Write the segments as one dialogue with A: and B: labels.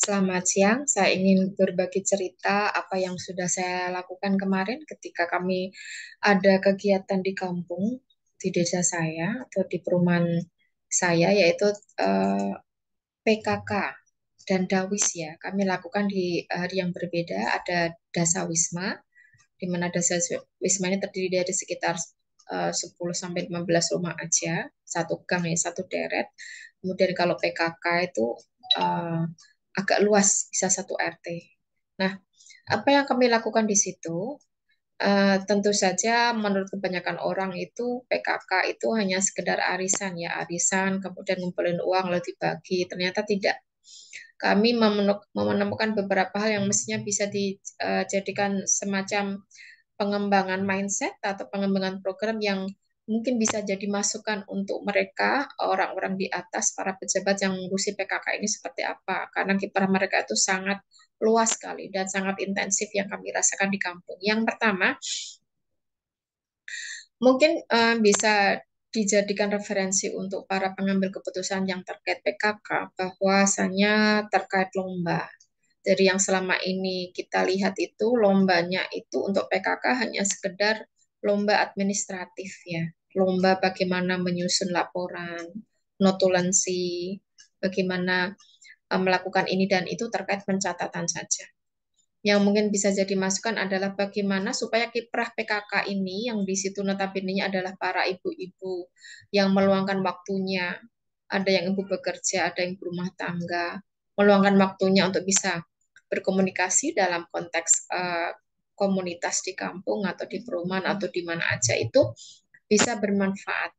A: Selamat siang, saya ingin berbagi cerita apa yang sudah saya lakukan kemarin ketika kami ada kegiatan di kampung, di desa saya atau di perumahan saya yaitu eh, PKK dan Dawis ya. Kami lakukan di hari yang berbeda ada Dasa Wisma di mana Dasa Wisma ini terdiri dari sekitar eh, 10 15 rumah aja, satu gang ya, satu deret. Kemudian kalau PKK itu eh, agak luas, bisa satu RT. Nah, apa yang kami lakukan di situ? Uh, tentu saja menurut kebanyakan orang itu PKK itu hanya sekedar arisan ya arisan kemudian ngumpulin uang lalu dibagi ternyata tidak kami menemukan beberapa hal yang mestinya bisa dijadikan eh, semacam pengembangan mindset atau pengembangan program yang mungkin bisa jadi masukan untuk mereka orang-orang di atas para pejabat yang mengurusi PKK ini seperti apa karena kiprah mereka itu sangat luas sekali dan sangat intensif yang kami rasakan di kampung. Yang pertama mungkin uh, bisa dijadikan referensi untuk para pengambil keputusan yang terkait PKK bahwasanya terkait lomba. Dari yang selama ini kita lihat itu lombanya itu untuk PKK hanya sekedar lomba administratif ya lomba bagaimana menyusun laporan, notulensi, bagaimana eh, melakukan ini dan itu terkait pencatatan saja. Yang mungkin bisa jadi masukan adalah bagaimana supaya kiprah PKK ini yang di situ notabene adalah para ibu-ibu yang meluangkan waktunya. Ada yang ibu bekerja, ada yang berumah tangga, meluangkan waktunya untuk bisa berkomunikasi dalam konteks uh, komunitas di kampung atau di perumahan atau di mana aja itu bisa bermanfaat.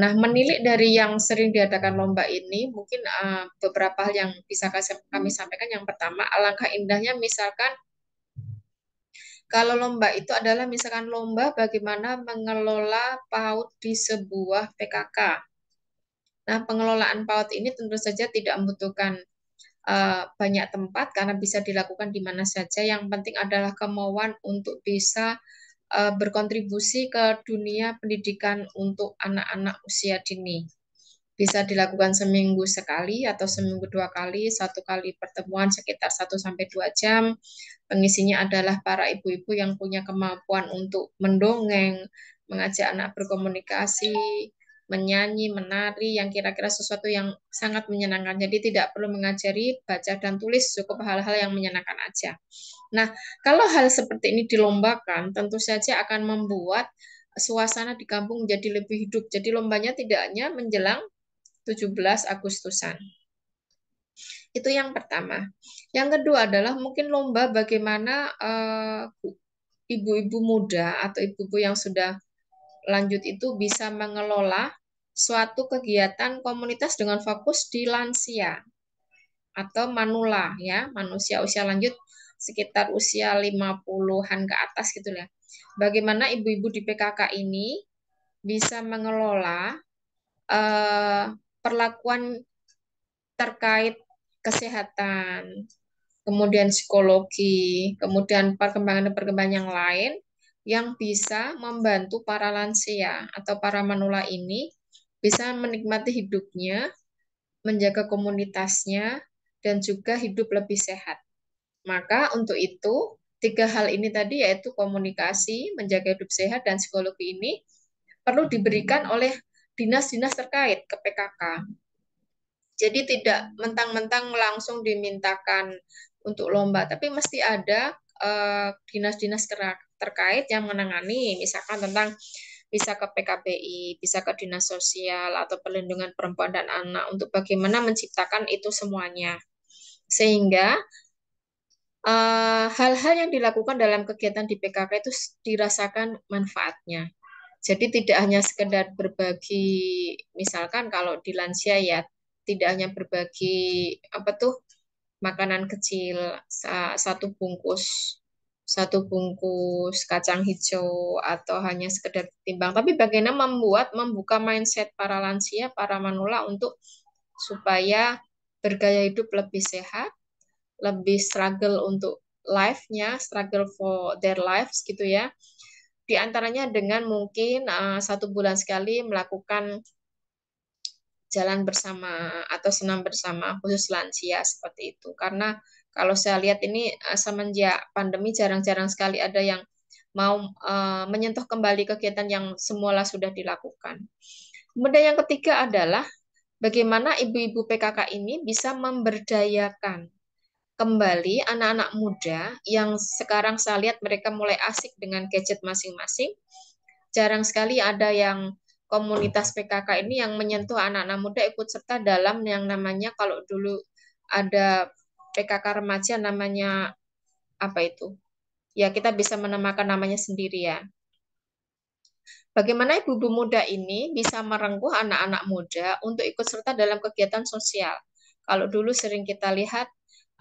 A: Nah, menilik dari yang sering diadakan lomba ini, mungkin uh, beberapa hal yang bisa kami sampaikan. Yang pertama, alangkah indahnya misalkan kalau lomba itu adalah misalkan lomba bagaimana mengelola PAUD di sebuah PKK. Nah, pengelolaan PAUD ini tentu saja tidak membutuhkan uh, banyak tempat karena bisa dilakukan di mana saja. Yang penting adalah kemauan untuk bisa uh, berkontribusi ke dunia pendidikan untuk anak-anak usia dini. Bisa dilakukan seminggu sekali atau seminggu dua kali, satu kali pertemuan sekitar 1-2 jam. Pengisinya adalah para ibu-ibu yang punya kemampuan untuk mendongeng, mengajak anak berkomunikasi, menyanyi, menari, yang kira-kira sesuatu yang sangat menyenangkan. Jadi tidak perlu mengajari baca dan tulis, cukup hal-hal yang menyenangkan aja. Nah, kalau hal seperti ini dilombakan, tentu saja akan membuat suasana di kampung jadi lebih hidup. Jadi lombanya tidak hanya menjelang 17 Agustusan. Itu yang pertama. Yang kedua adalah mungkin lomba bagaimana eh, ibu-ibu uh, muda atau ibu-ibu yang sudah lanjut itu bisa mengelola suatu kegiatan komunitas dengan fokus di lansia atau manula ya, manusia usia lanjut sekitar usia 50-an ke atas gitu ya. Bagaimana ibu-ibu di PKK ini bisa mengelola eh, perlakuan terkait kesehatan, kemudian psikologi, kemudian perkembangan-perkembangan yang lain yang bisa membantu para lansia atau para manula ini bisa menikmati hidupnya, menjaga komunitasnya, dan juga hidup lebih sehat. Maka untuk itu, tiga hal ini tadi yaitu komunikasi, menjaga hidup sehat, dan psikologi ini perlu diberikan oleh dinas-dinas terkait ke PKK. Jadi tidak mentang-mentang langsung dimintakan untuk lomba, tapi mesti ada eh, dinas-dinas uh, terkait yang menangani, misalkan tentang bisa ke PKBI, bisa ke Dinas Sosial atau Perlindungan Perempuan dan Anak untuk bagaimana menciptakan itu semuanya. Sehingga eh, hal-hal uh, yang dilakukan dalam kegiatan di PKK itu dirasakan manfaatnya. Jadi tidak hanya sekedar berbagi, misalkan kalau di lansia ya tidak hanya berbagi apa tuh makanan kecil satu bungkus satu bungkus kacang hijau atau hanya sekedar timbang. Tapi bagaimana membuat membuka mindset para lansia, para manula untuk supaya bergaya hidup lebih sehat, lebih struggle untuk life-nya, struggle for their lives gitu ya. Di antaranya dengan mungkin uh, satu bulan sekali melakukan jalan bersama atau senam bersama khusus lansia seperti itu. Karena kalau saya lihat ini eh, semenjak pandemi jarang-jarang sekali ada yang mau uh, menyentuh kembali kegiatan yang semula sudah dilakukan. Kemudian yang ketiga adalah bagaimana ibu-ibu PKK ini bisa memberdayakan kembali anak-anak muda yang sekarang saya lihat mereka mulai asik dengan gadget masing-masing. Jarang sekali ada yang komunitas PKK ini yang menyentuh anak-anak muda ikut serta dalam yang namanya kalau dulu ada PKK remaja namanya apa itu? Ya, kita bisa menamakan namanya sendiri ya. Bagaimana ibu-ibu muda ini bisa merengkuh anak-anak muda untuk ikut serta dalam kegiatan sosial? Kalau dulu sering kita lihat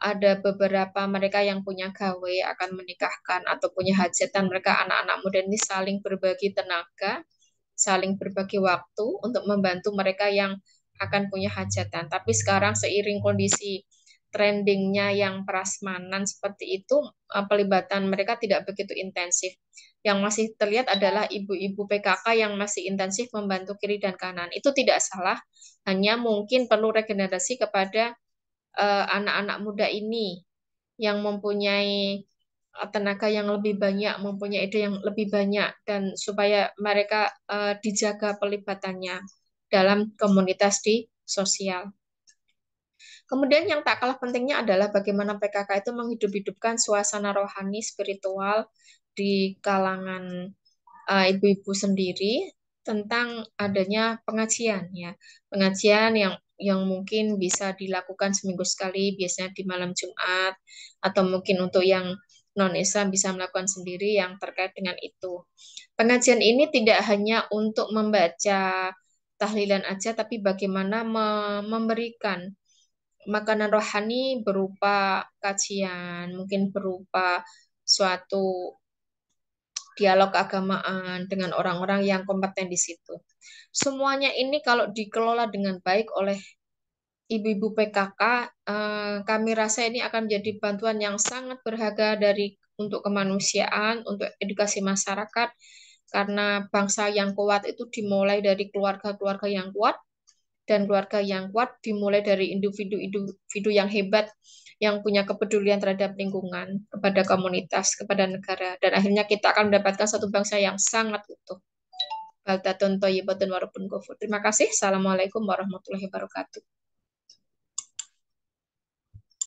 A: ada beberapa mereka yang punya gawe akan menikahkan atau punya hajatan mereka anak-anak muda ini saling berbagi tenaga, saling berbagi waktu untuk membantu mereka yang akan punya hajatan. Tapi sekarang seiring kondisi trendingnya yang prasmanan seperti itu eh, pelibatan mereka tidak begitu intensif. Yang masih terlihat adalah ibu-ibu PKK yang masih intensif membantu kiri dan kanan. Itu tidak salah, hanya mungkin perlu regenerasi kepada eh, anak-anak uh, muda ini yang mempunyai eh, tenaga yang lebih banyak, mempunyai ide yang lebih banyak, dan supaya mereka uh, dijaga pelibatannya dalam komunitas di sosial. Kemudian yang tak kalah pentingnya adalah bagaimana PKK itu menghidup-hidupkan suasana rohani spiritual di kalangan ibu eh, ibu-ibu sendiri tentang adanya pengajian ya. Pengajian yang yang mungkin bisa dilakukan seminggu sekali biasanya di malam Jumat atau mungkin untuk yang non Islam bisa melakukan sendiri yang terkait dengan itu. Pengajian ini tidak hanya untuk membaca tahlilan aja tapi bagaimana memberikan makanan rohani berupa kajian, mungkin berupa suatu dialog agamaan dengan orang-orang yang kompeten di situ. Semuanya ini kalau dikelola dengan baik oleh ibu-ibu PKK, eh, kami rasa ini akan menjadi bantuan yang sangat berharga dari untuk kemanusiaan, untuk edukasi masyarakat, karena bangsa yang kuat itu dimulai dari keluarga-keluarga yang kuat, dan keluarga yang kuat dimulai dari individu-individu yang hebat yang punya kepedulian terhadap lingkungan, kepada komunitas, kepada negara dan akhirnya kita akan mendapatkan satu bangsa yang sangat utuh. Toyibatun Warupun Kufur. Terima kasih. Assalamualaikum warahmatullahi wabarakatuh.